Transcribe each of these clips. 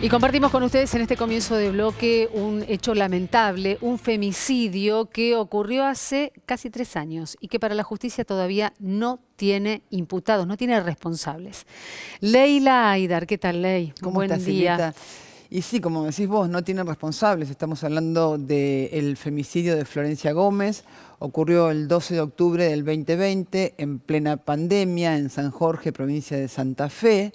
Y compartimos con ustedes en este comienzo de bloque un hecho lamentable, un femicidio que ocurrió hace casi tres años y que para la justicia todavía no tiene imputados, no tiene responsables. Leila Aidar, ¿qué tal, Ley? ¿Cómo estás, Y sí, como decís vos, no tiene responsables. Estamos hablando del femicidio de Florencia Gómez. Ocurrió el 12 de octubre del 2020, en plena pandemia, en San Jorge, provincia de Santa Fe.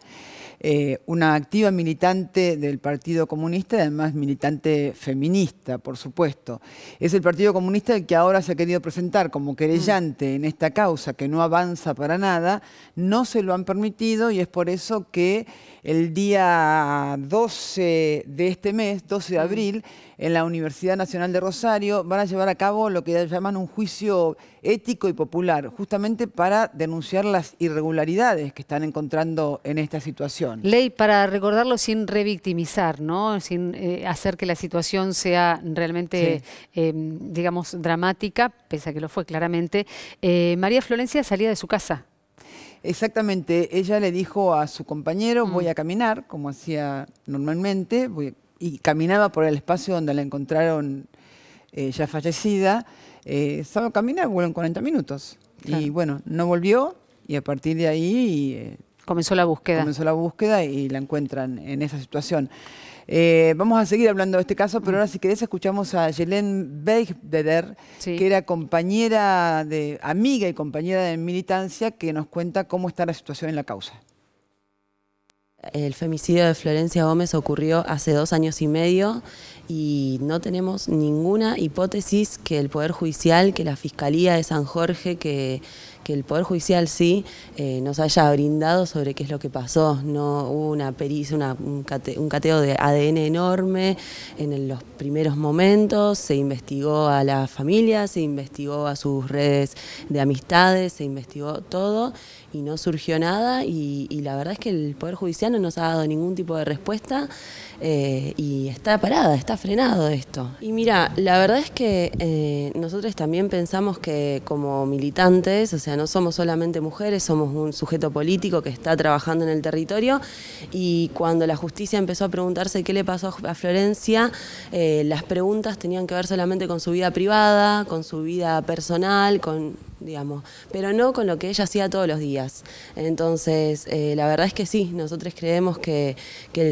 Eh, una activa militante del Partido Comunista y además militante feminista, por supuesto. Es el Partido Comunista el que ahora se ha querido presentar como querellante en esta causa que no avanza para nada, no se lo han permitido y es por eso que el día 12 de este mes, 12 de abril, en la Universidad Nacional de Rosario van a llevar a cabo lo que llaman un juicio ético y popular, justamente para denunciar las irregularidades que están encontrando en esta situación. Ley, para recordarlo sin revictimizar, ¿no? sin eh, hacer que la situación sea realmente, em, digamos, dramática, pese a que lo fue claramente, eh, María Florencia salía de su casa. Exactamente, ella le dijo a su compañero, mm. voy a caminar, como hacía normalmente, y caminaba por el espacio donde la encontraron eh, ya fallecida, estaba caminar, bueno, en 40 minutos. Y bueno, no volvió y a partir de ahí... Comenzó la búsqueda. Comenzó la búsqueda y la encuentran en esa situación. Eh, vamos a seguir hablando de este caso, pero mm. ahora si querés escuchamos a Yelene Beigbeder, que era compañera, de amiga y compañera de militancia, que nos cuenta cómo está la situación en la causa. El femicidio de Florencia Gómez ocurrió hace dos años y medio y no tenemos ninguna hipótesis que el Poder Judicial, que la Fiscalía de San Jorge, que, que el Poder Judicial sí eh, nos haya brindado sobre qué es lo que pasó. No hubo una pericia, un, cateo de ADN enorme en los primeros momentos, se investigó a la familia, se investigó a sus redes de amistades, se investigó todo y no surgió nada y, la verdad es que el Poder Judicial no nos ha dado ningún tipo de respuesta eh, y está parada, está frenado esto. Y mira, la verdad es que eh, nosotros también pensamos que como militantes, o sea, no somos solamente mujeres, somos un sujeto político que está trabajando en el territorio y cuando la justicia empezó a preguntarse qué le pasó a Florencia, eh, las preguntas tenían que ver solamente con su vida privada, con su vida personal, con digamos, pero no con lo que ella hacía todos los días. Entonces, eh, la verdad es que sí, nosotros creemos que,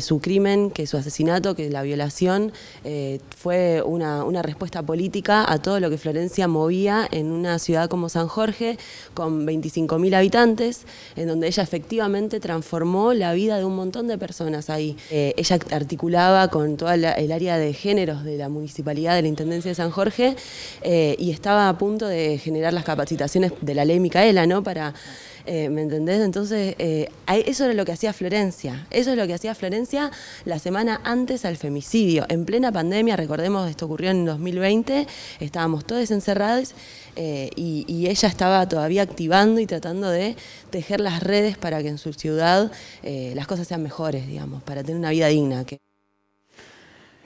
su crimen, que su asesinato, que la violación eh, fue una, respuesta política a todo lo que Florencia movía en una ciudad como San Jorge, con 25.000 habitantes, en donde ella efectivamente transformó la vida de un montón de personas ahí. Eh, ella articulaba con toda el área de géneros de la municipalidad, de la Intendencia de San Jorge, y estaba a punto de generar las capacidades de la ley Micaela, ¿no? Para, eh, ¿me entendés? Entonces, eh, eso era lo que hacía Florencia. Eso es lo que hacía Florencia la semana antes al femicidio. En plena pandemia, recordemos, esto ocurrió en 2020, estábamos todos encerrados eh, y, y, ella estaba todavía activando y tratando de tejer las redes para que en su ciudad las cosas sean mejores, digamos, para tener una vida digna. Que...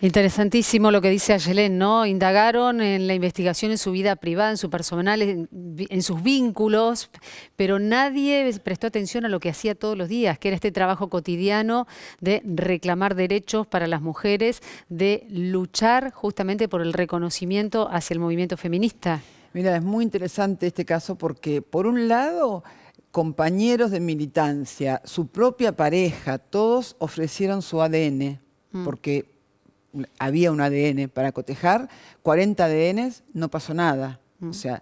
Interesantísimo lo que dice Ayelén, ¿no? Indagaron en la investigación en su vida privada, en su personal, en, sus vínculos, pero nadie prestó atención a lo que hacía todos los días, que era este trabajo cotidiano de reclamar derechos para las mujeres, de luchar justamente por el reconocimiento hacia el movimiento feminista. Mira, es muy interesante este caso porque, por un lado, compañeros de militancia, su propia pareja, todos ofrecieron su ADN, mm. porque había un ADN para cotejar, 40 ADNs, no pasó nada. O mm. sea,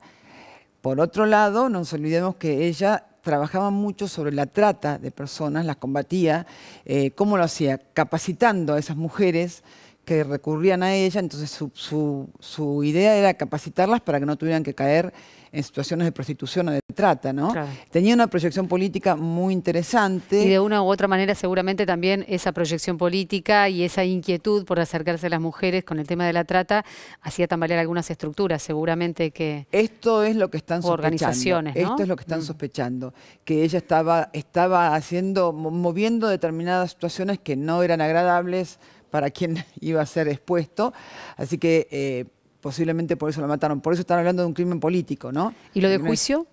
por otro lado, no nos olvidemos que ella trabajaba mucho sobre la trata de personas, las combatía. Eh, ¿Cómo lo hacía? Capacitando a esas mujeres que recurrían a ella, entonces su, su idea era capacitarlas para que no tuvieran que caer en situaciones de prostitución o de trata, ¿no? Tenía una proyección política muy interesante. Y de una u otra manera seguramente también esa proyección política y esa inquietud por acercarse a las mujeres con el tema de la trata hacía tambalear algunas estructuras, seguramente que... Esto es lo que están sospechando. Organizaciones, Esto es lo que están mm. sospechando, que ella estaba, estaba haciendo, moviendo determinadas situaciones que no eran agradables para quien iba a ser expuesto. Así que... Eh, posiblemente por eso la mataron. Por eso están hablando de un crimen político, ¿no? ¿Y lo de juicio?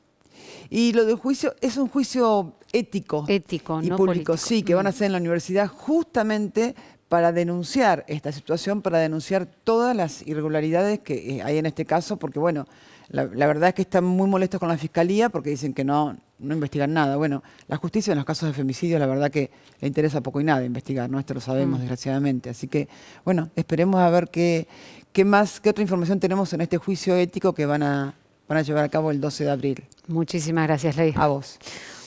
Y lo del juicio es un juicio ético. y público, sí, que van a mm. hacer en la universidad justamente para denunciar esta situación, para denunciar todas las irregularidades que eh, hay en este caso, porque bueno, la, verdad es que están muy molestos con la fiscalía porque dicen que no, no investigan nada. Bueno, la justicia en los casos de femicidio, la verdad que le interesa poco y nada investigar, ¿no? lo sabemos mm. desgraciadamente. Así que, bueno, esperemos a ver qué, qué más, qué otra información tenemos en este juicio ético que van a van a llevar a cabo el 12 de abril. Muchísimas gracias, Ley. A vos.